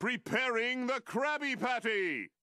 Preparing the Krabby Patty.